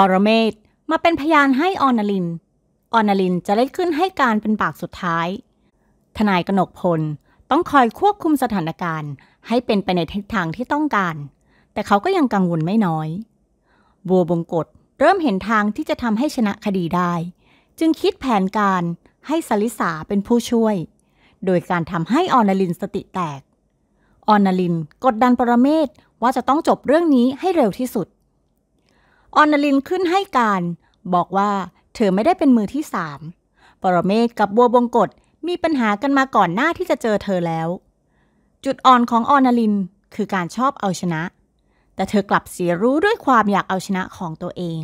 ปรเมศมาเป็นพยานให้ออนาลินออนาลินจะได้ขึ้นให้การเป็นปากสุดท้าย ทนายกนกพลต้องคอยควบคุมสถานการณ์ ให้เป็นไปในทิศทางที่ต้องการ แต่เขาก็ยังกังวลไม่น้อย บัวบงกฎเริ่มเห็นทางที่จะทำให้ชนะคดีได้ จึงคิดแผนการให้สลิสาเป็นผู้ช่วย โดยการทำให้ออนาลินสติแตกออนาลินกดดันปรเมศว่าจะต้องจบเรื่องนี้ให้เร็วที่สุดออนนลินขึ้นให้การบอกว่าเธอไม่ได้เป็นมือที่สาม ปรเมศกับบัวบงกฎมีปัญหากันมาก่อนหน้าที่จะเจอเธอแล้ว จุดอ่อนของออนนลินคือการชอบเอาชนะ แต่เธอกลับเสียรู้ด้วยความอยากเอาชนะของตัวเอง